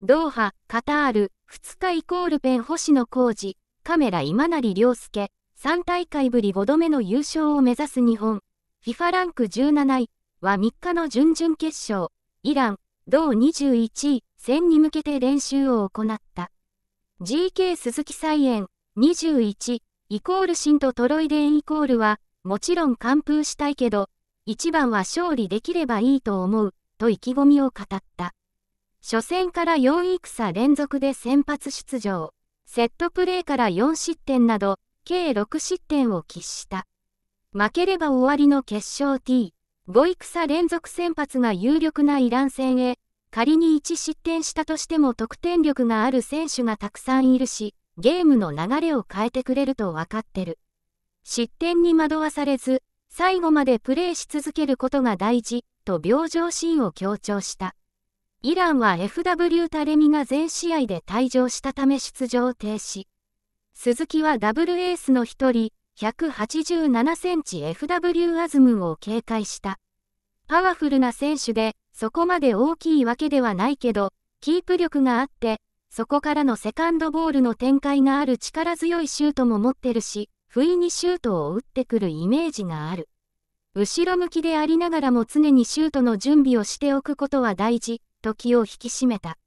ドーハ、カタール、2日イコールペン星野浩二、カメラ今成良介、3大会ぶり5度目の優勝を目指す日本、FIFA ランク17位は3日の準々決勝、イラン、同21位戦に向けて練習を行った。GK 鈴木菜園、21、イコール新とトロイデンイコールは、もちろん完封したいけど、一番は勝利できればいいと思う、と意気込みを語った。初戦から4戦連続で先発出場、セットプレーから4失点など、計6失点を喫した。負ければ終わりの決勝 T、5戦連続先発が有力なイラン戦へ、仮に1失点したとしても得点力がある選手がたくさんいるし、ゲームの流れを変えてくれると分かってる。失点に惑わされず、最後までプレーし続けることが大事、と病状シーンを強調した。イランは FW タレミが全試合で退場したため出場停止。鈴木はダブルエースの一人、187センチ FW アズムを警戒した。パワフルな選手で、そこまで大きいわけではないけど、キープ力があって、そこからのセカンドボールの展開がある力強いシュートも持ってるし、不意にシュートを打ってくるイメージがある。後ろ向きでありながらも常にシュートの準備をしておくことは大事。時を引き締めた。